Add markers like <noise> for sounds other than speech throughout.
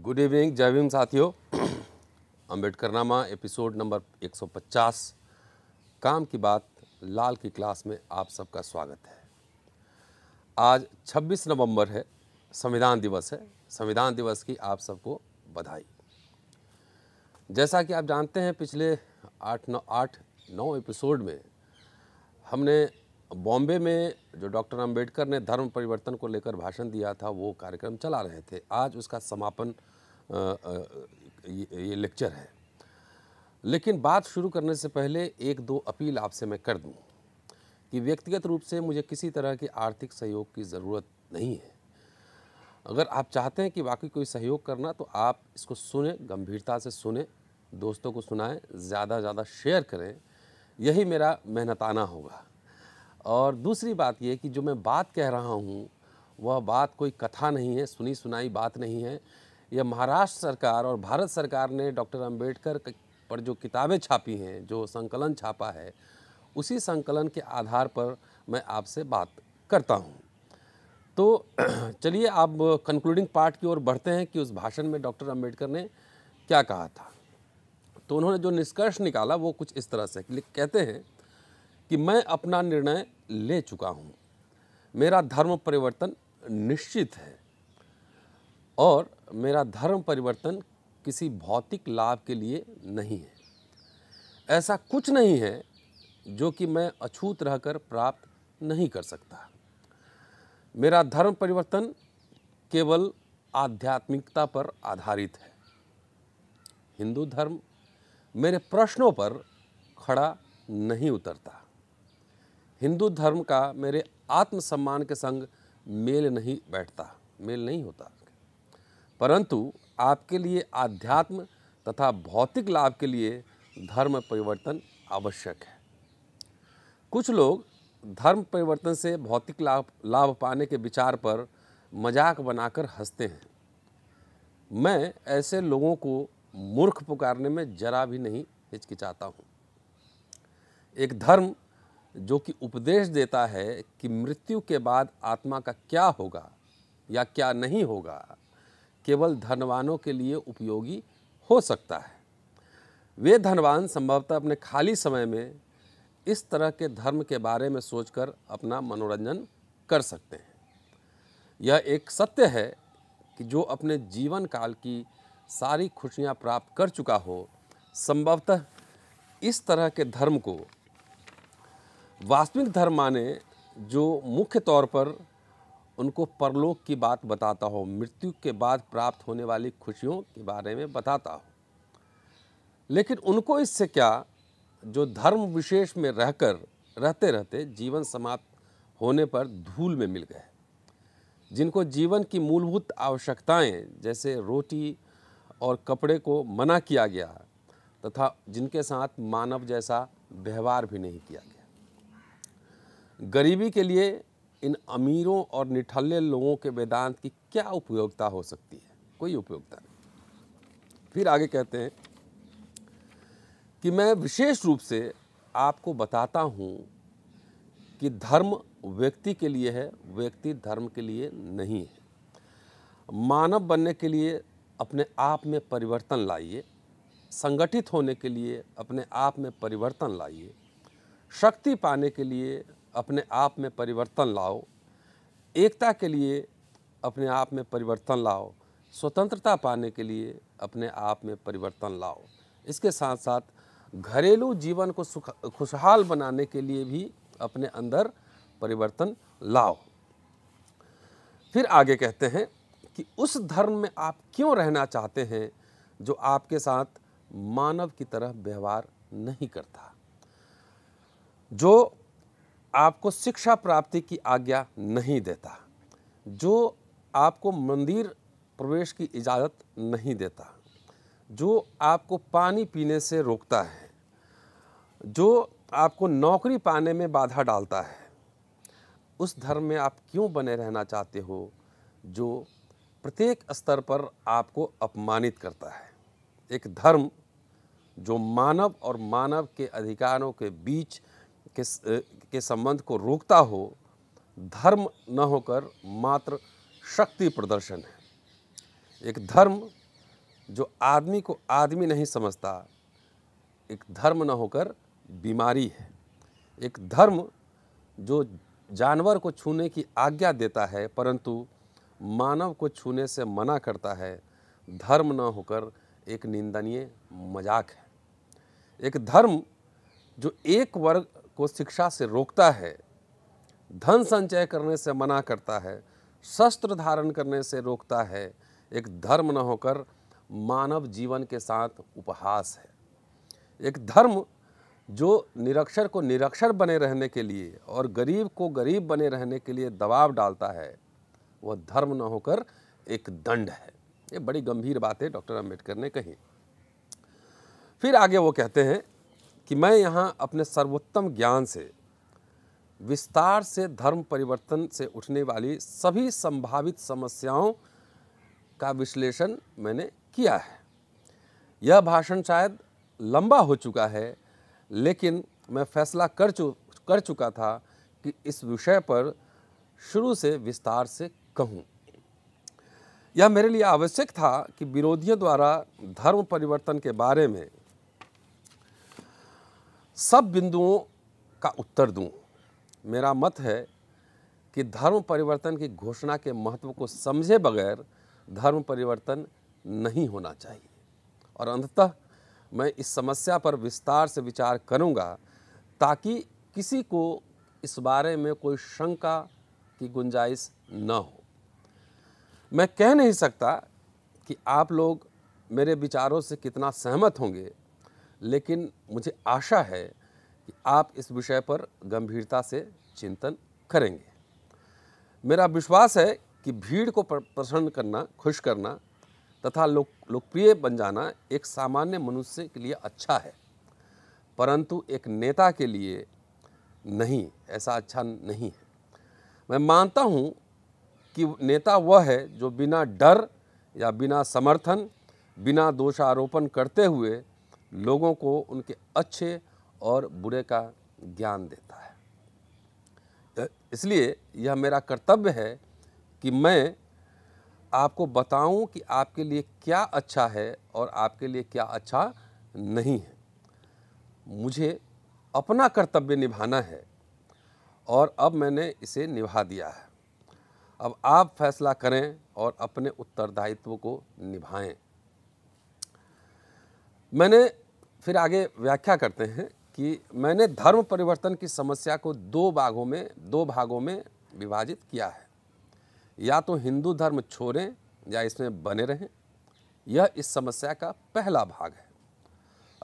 good evening जय भीम साथियों अम्बेडकर नामा एपिसोड नंबर 150 काम की बात लाल की क्लास में आप सबका स्वागत है आज 26 नवंबर है संविधान दिवस है संविधान दिवस की आप सबको बधाई जैसा कि आप जानते हैं पिछले आठ नौ आठ नौ एपिसोड में हमने बॉम्बे में जो डॉक्टर अंबेडकर ने धर्म परिवर्तन को लेकर भाषण दिया था वो कार्यक्रम चला रहे थे आज उसका समापन आ, आ, ये, ये लेक्चर है लेकिन बात शुरू करने से पहले एक दो अपील आपसे मैं कर दूं कि व्यक्तिगत रूप से मुझे किसी तरह के आर्थिक सहयोग की ज़रूरत नहीं है अगर आप चाहते हैं कि वाकई कोई सहयोग करना तो आप इसको सुने गंभीरता से सुने दोस्तों को सुनाएं ज़्यादा ज़्यादा शेयर करें यही मेरा मेहनताना होगा और दूसरी बात यह कि जो मैं बात कह रहा हूँ वह बात कोई कथा नहीं है सुनी सुनाई बात नहीं है यह महाराष्ट्र सरकार और भारत सरकार ने डॉक्टर अंबेडकर पर जो किताबें छापी हैं जो संकलन छापा है उसी संकलन के आधार पर मैं आपसे बात करता हूँ तो <clears throat> चलिए आप कंक्लूडिंग पार्ट की ओर बढ़ते हैं कि उस भाषण में डॉक्टर अंबेडकर ने क्या कहा था तो उन्होंने जो निष्कर्ष निकाला वो कुछ इस तरह से कहते हैं कि मैं अपना निर्णय ले चुका हूँ मेरा धर्म परिवर्तन निश्चित है और मेरा धर्म परिवर्तन किसी भौतिक लाभ के लिए नहीं है ऐसा कुछ नहीं है जो कि मैं अछूत रहकर प्राप्त नहीं कर सकता मेरा धर्म परिवर्तन केवल आध्यात्मिकता पर आधारित है हिंदू धर्म मेरे प्रश्नों पर खड़ा नहीं उतरता हिंदू धर्म का मेरे आत्मसम्मान के संग मेल नहीं बैठता मेल नहीं होता परंतु आपके लिए आध्यात्म तथा भौतिक लाभ के लिए धर्म परिवर्तन आवश्यक है कुछ लोग धर्म परिवर्तन से भौतिक लाभ लाभ पाने के विचार पर मजाक बनाकर हंसते हैं मैं ऐसे लोगों को मूर्ख पुकारने में जरा भी नहीं हिचकिचाता हूँ एक धर्म जो कि उपदेश देता है कि मृत्यु के बाद आत्मा का क्या होगा या क्या नहीं होगा केवल धनवानों के लिए उपयोगी हो सकता है वे धनवान संभवतः अपने खाली समय में इस तरह के धर्म के बारे में सोचकर अपना मनोरंजन कर सकते हैं यह एक सत्य है कि जो अपने जीवन काल की सारी खुशियां प्राप्त कर चुका हो संभवतः इस तरह के धर्म को वास्तविक धर्म माने जो मुख्य तौर पर उनको परलोक की बात बताता हो मृत्यु के बाद प्राप्त होने वाली खुशियों के बारे में बताता हो लेकिन उनको इससे क्या जो धर्म विशेष में रहकर रहते रहते जीवन समाप्त होने पर धूल में मिल गए जिनको जीवन की मूलभूत आवश्यकताएं जैसे रोटी और कपड़े को मना किया गया तथा जिनके साथ मानव जैसा व्यवहार भी नहीं किया गया गरीबी के लिए इन अमीरों और निठल्ले लोगों के वेदांत की क्या उपयोगिता हो सकती है कोई उपयोगिता नहीं फिर आगे कहते हैं कि मैं विशेष रूप से आपको बताता हूँ कि धर्म व्यक्ति के लिए है व्यक्ति धर्म के लिए नहीं है मानव बनने के लिए अपने आप में परिवर्तन लाइए संगठित होने के लिए अपने आप में परिवर्तन लाइए शक्ति पाने के लिए अपने आप में परिवर्तन लाओ एकता के लिए अपने आप में परिवर्तन लाओ स्वतंत्रता पाने के लिए अपने आप में परिवर्तन लाओ इसके साथ साथ घरेलू जीवन को खुशहाल बनाने के लिए भी अपने अंदर परिवर्तन लाओ फिर आगे कहते हैं कि उस धर्म में आप क्यों रहना चाहते हैं जो आपके साथ मानव की तरह व्यवहार नहीं करता जो आपको शिक्षा प्राप्ति की आज्ञा नहीं देता जो आपको मंदिर प्रवेश की इजाज़त नहीं देता जो आपको पानी पीने से रोकता है जो आपको नौकरी पाने में बाधा डालता है उस धर्म में आप क्यों बने रहना चाहते हो जो प्रत्येक स्तर पर आपको अपमानित करता है एक धर्म जो मानव और मानव के अधिकारों के बीच के के संबंध को रोकता हो धर्म न होकर मात्र शक्ति प्रदर्शन है एक धर्म जो आदमी को आदमी नहीं समझता एक धर्म न होकर बीमारी है एक धर्म जो जानवर को छूने की आज्ञा देता है परंतु मानव को छूने से मना करता है धर्म न होकर एक निंदनीय मजाक है एक धर्म जो एक वर्ग को शिक्षा से रोकता है धन संचय करने से मना करता है शस्त्र धारण करने से रोकता है एक धर्म न होकर मानव जीवन के साथ उपहास है एक धर्म जो निरक्षर को निरक्षर बने रहने के लिए और गरीब को गरीब बने रहने के लिए दबाव डालता है वह धर्म न होकर एक दंड है ये बड़ी गंभीर बात है डॉक्टर अम्बेडकर ने कही फिर आगे वो कहते हैं कि मैं यहाँ अपने सर्वोत्तम ज्ञान से विस्तार से धर्म परिवर्तन से उठने वाली सभी संभावित समस्याओं का विश्लेषण मैंने किया है यह भाषण शायद लंबा हो चुका है लेकिन मैं फैसला कर चु कर चुका था कि इस विषय पर शुरू से विस्तार से कहूँ यह मेरे लिए आवश्यक था कि विरोधियों द्वारा धर्म परिवर्तन के बारे में सब बिंदुओं का उत्तर दूं मेरा मत है कि धर्म परिवर्तन की घोषणा के महत्व को समझे बगैर धर्म परिवर्तन नहीं होना चाहिए और अंततः मैं इस समस्या पर विस्तार से विचार करूंगा ताकि किसी को इस बारे में कोई शंका की गुंजाइश न हो मैं कह नहीं सकता कि आप लोग मेरे विचारों से कितना सहमत होंगे लेकिन मुझे आशा है कि आप इस विषय पर गंभीरता से चिंतन करेंगे मेरा विश्वास है कि भीड़ को प्रसन्न करना खुश करना तथा लोक लोकप्रिय बन जाना एक सामान्य मनुष्य के लिए अच्छा है परंतु एक नेता के लिए नहीं ऐसा अच्छा नहीं है मैं मानता हूं कि नेता वह है जो बिना डर या बिना समर्थन बिना दोषारोपण करते हुए लोगों को उनके अच्छे और बुरे का ज्ञान देता है इसलिए यह मेरा कर्तव्य है कि मैं आपको बताऊं कि आपके लिए क्या अच्छा है और आपके लिए क्या अच्छा नहीं है मुझे अपना कर्तव्य निभाना है और अब मैंने इसे निभा दिया है अब आप फैसला करें और अपने उत्तरदायित्व को निभाएं मैंने फिर आगे व्याख्या करते हैं कि मैंने धर्म परिवर्तन की समस्या को दो भागों में दो भागों में विभाजित किया है या तो हिंदू धर्म छोड़ें या इसमें बने रहें यह इस समस्या का पहला भाग है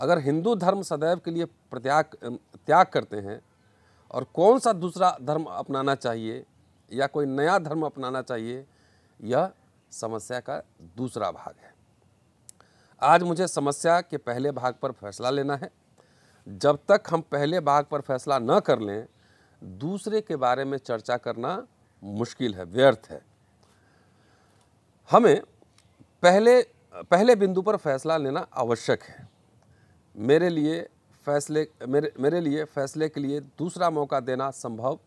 अगर हिंदू धर्म सदैव के लिए प्रत्याग त्याग करते हैं और कौन सा दूसरा धर्म अपनाना चाहिए या कोई नया धर्म अपनाना चाहिए यह समस्या का दूसरा भाग है आज मुझे समस्या के पहले भाग पर फैसला लेना है जब तक हम पहले भाग पर फैसला न कर लें दूसरे के बारे में चर्चा करना मुश्किल है व्यर्थ है हमें पहले पहले बिंदु पर फैसला लेना आवश्यक है मेरे लिए फैसले मेरे मेरे लिए फैसले के लिए दूसरा मौका देना संभव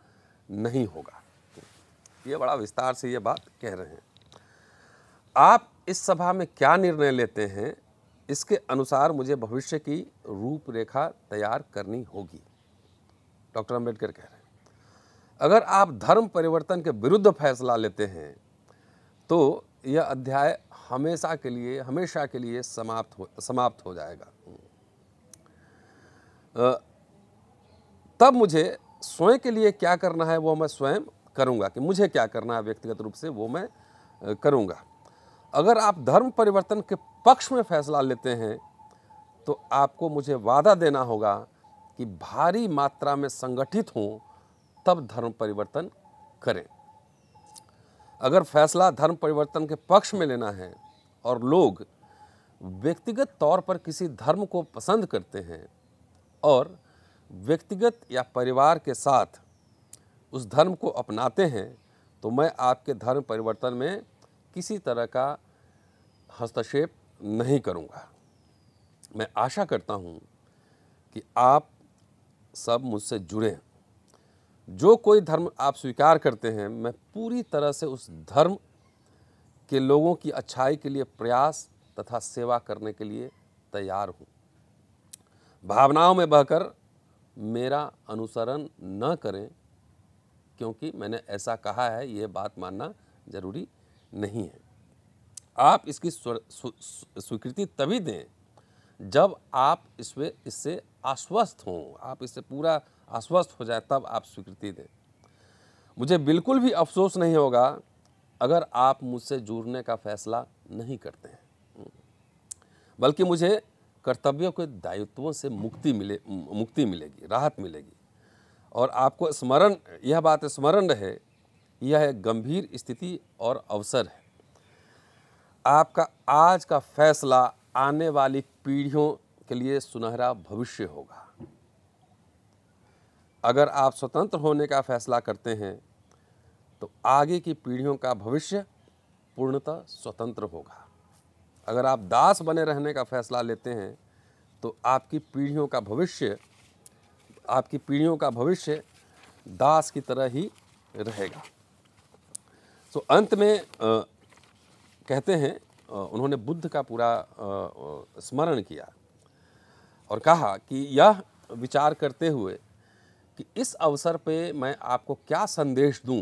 नहीं होगा ये बड़ा विस्तार से ये बात कह रहे हैं आप इस सभा में क्या निर्णय लेते हैं इसके अनुसार मुझे भविष्य की रूपरेखा तैयार करनी होगी डॉक्टर अम्बेडकर कह रहे हैं अगर आप धर्म परिवर्तन के विरुद्ध फैसला लेते हैं तो यह अध्याय हमेशा के लिए हमेशा के लिए समाप्त हो समाप्त हो जाएगा तब मुझे स्वयं के लिए क्या करना है वो मैं स्वयं करूँगा कि मुझे क्या करना है व्यक्तिगत रूप से वो मैं करूँगा अगर आप धर्म परिवर्तन के पक्ष में फैसला लेते हैं तो आपको मुझे वादा देना होगा कि भारी मात्रा में संगठित हों तब धर्म परिवर्तन करें अगर फैसला धर्म परिवर्तन के पक्ष में लेना है और लोग व्यक्तिगत तौर पर किसी धर्म को पसंद करते हैं और व्यक्तिगत या परिवार के साथ उस धर्म को अपनाते हैं तो मैं आपके धर्म परिवर्तन में किसी तरह का हस्तक्षेप नहीं करूँगा मैं आशा करता हूँ कि आप सब मुझसे जुड़ें जो कोई धर्म आप स्वीकार करते हैं मैं पूरी तरह से उस धर्म के लोगों की अच्छाई के लिए प्रयास तथा सेवा करने के लिए तैयार हूँ भावनाओं में बहकर मेरा अनुसरण न करें क्योंकि मैंने ऐसा कहा है ये बात मानना ज़रूरी नहीं है आप इसकी स्वीकृति तभी दें जब आप इसमें इससे आश्वस्त हों आप इससे पूरा आश्वस्त हो जाए तब आप स्वीकृति दें मुझे बिल्कुल भी अफसोस नहीं होगा अगर आप मुझसे जुड़ने का फैसला नहीं करते हैं बल्कि मुझे कर्तव्यों के दायित्वों से मुक्ति मिले मुक्ति मिलेगी राहत मिलेगी और आपको स्मरण यह बात स्मरण रहे यह एक गंभीर स्थिति और अवसर है आपका आज का फैसला आने वाली पीढ़ियों के लिए सुनहरा भविष्य होगा अगर आप स्वतंत्र होने का फैसला करते हैं तो आगे की पीढ़ियों का भविष्य पूर्णतः स्वतंत्र होगा अगर आप दास बने रहने का फैसला लेते हैं तो आपकी पीढ़ियों का भविष्य आपकी पीढ़ियों का भविष्य दास की तरह ही रहेगा सो तो so, अंत में आ, कहते हैं आ, उन्होंने बुद्ध का पूरा स्मरण किया और कहा कि यह विचार करते हुए कि इस अवसर पे मैं आपको क्या संदेश दूं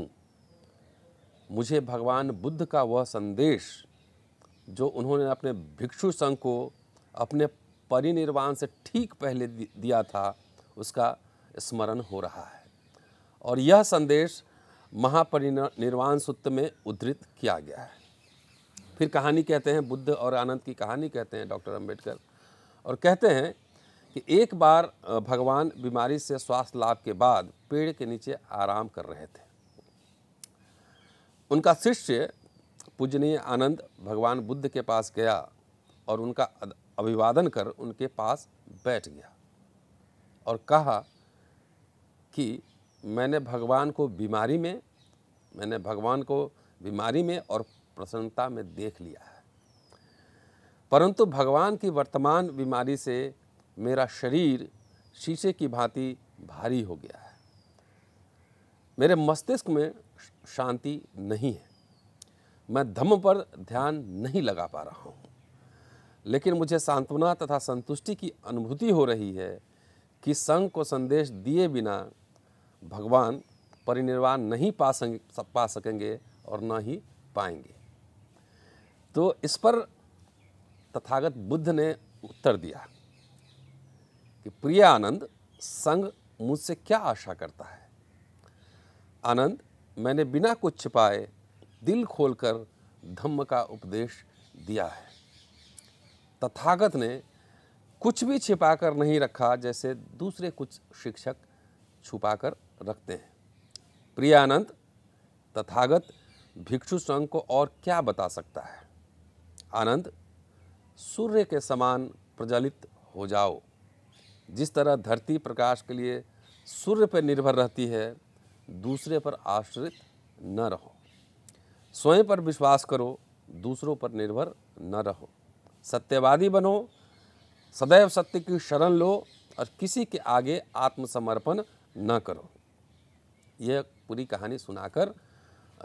मुझे भगवान बुद्ध का वह संदेश जो उन्होंने अपने भिक्षु संघ को अपने परिनिर्वाण से ठीक पहले दिया था उसका स्मरण हो रहा है और यह संदेश महापरिनिर्वाण सूत्र में उद्धृत किया गया है फिर कहानी कहते हैं बुद्ध और आनंद की कहानी कहते हैं डॉक्टर अंबेडकर और कहते हैं कि एक बार भगवान बीमारी से स्वास्थ्य लाभ के बाद पेड़ के नीचे आराम कर रहे थे उनका शिष्य पूजनीय आनंद भगवान बुद्ध के पास गया और उनका अभिवादन कर उनके पास बैठ गया और कहा कि मैंने भगवान को बीमारी में मैंने भगवान को बीमारी में और प्रसन्नता में देख लिया है परंतु भगवान की वर्तमान बीमारी से मेरा शरीर शीशे की भांति भारी हो गया है मेरे मस्तिष्क में शांति नहीं है मैं धम्म पर ध्यान नहीं लगा पा रहा हूँ लेकिन मुझे सांत्वना तथा संतुष्टि की अनुभूति हो रही है कि संघ को संदेश दिए बिना भगवान परिनिर्वाण नहीं पा सक पा सकेंगे और न ही पाएंगे तो इस पर तथागत बुद्ध ने उत्तर दिया कि प्रिय आनंद संग मुझसे क्या आशा करता है आनंद मैंने बिना कुछ छिपाए दिल खोलकर धम्म का उपदेश दिया है तथागत ने कुछ भी छिपाकर नहीं रखा जैसे दूसरे कुछ शिक्षक छुपाकर रखते हैं प्रियानंद तथागत भिक्षु संघ को और क्या बता सकता है आनंद सूर्य के समान प्रज्वलित हो जाओ जिस तरह धरती प्रकाश के लिए सूर्य पर निर्भर रहती है दूसरे पर आश्रित न रहो स्वयं पर विश्वास करो दूसरों पर निर्भर न रहो सत्यवादी बनो सदैव सत्य की शरण लो और किसी के आगे आत्मसमर्पण न करो यह पूरी कहानी सुनाकर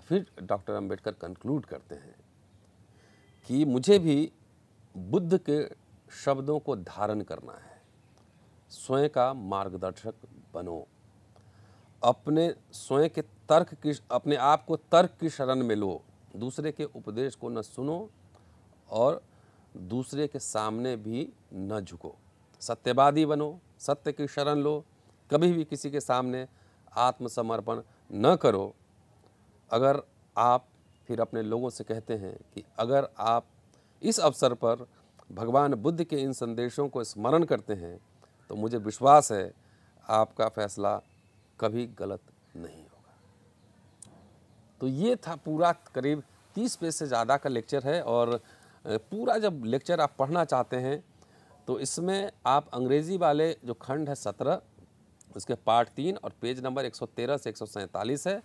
फिर डॉक्टर अंबेडकर कंक्लूड करते हैं कि मुझे भी बुद्ध के शब्दों को धारण करना है स्वयं का मार्गदर्शक बनो अपने स्वयं के तर्क की अपने आप को तर्क की शरण में लो दूसरे के उपदेश को न सुनो और दूसरे के सामने भी न झुको सत्यवादी बनो सत्य की शरण लो कभी भी किसी के सामने आत्मसमर्पण न करो अगर आप फिर अपने लोगों से कहते हैं कि अगर आप इस अवसर पर भगवान बुद्ध के इन संदेशों को स्मरण करते हैं तो मुझे विश्वास है आपका फैसला कभी गलत नहीं होगा तो ये था पूरा करीब तीस पेज से ज़्यादा का लेक्चर है और पूरा जब लेक्चर आप पढ़ना चाहते हैं तो इसमें आप अंग्रेज़ी वाले जो खंड है सत्रह उसके पार्ट तीन और पेज नंबर 113 से एक है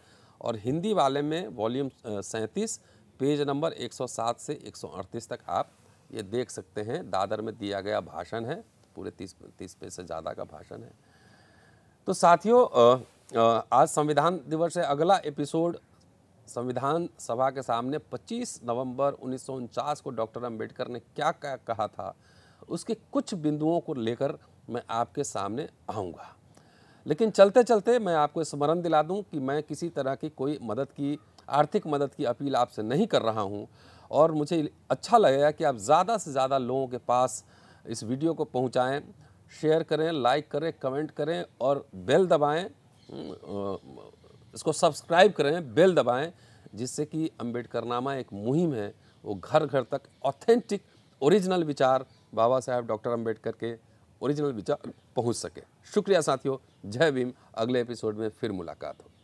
और हिंदी वाले में वॉल्यूम सैंतीस पेज नंबर 107 से 138 तक आप ये देख सकते हैं दादर में दिया गया भाषण है पूरे तीस तीस पेज से ज़्यादा का भाषण है तो साथियों आज संविधान दिवस है अगला एपिसोड संविधान सभा के सामने 25 नवंबर उन्नीस को डॉक्टर अंबेडकर ने क्या क्या कहा था उसके कुछ बिंदुओं को लेकर मैं आपके सामने आऊँगा लेकिन चलते चलते मैं आपको स्मरण दिला दूं कि मैं किसी तरह की कोई मदद की आर्थिक मदद की अपील आपसे नहीं कर रहा हूं और मुझे अच्छा लगेगा कि आप ज़्यादा से ज़्यादा लोगों के पास इस वीडियो को पहुंचाएं शेयर करें लाइक करें कमेंट करें और बेल दबाएं इसको सब्सक्राइब करें बेल दबाएं जिससे कि अम्बेडकर नामा एक मुहिम है वो घर घर तक ऑथेंटिक ओरिजिनल विचार बाबा साहेब डॉक्टर अम्बेडकर के ओरिजिनल विचार पहुंच सके शुक्रिया साथियों जय भीम अगले एपिसोड में फिर मुलाकात हो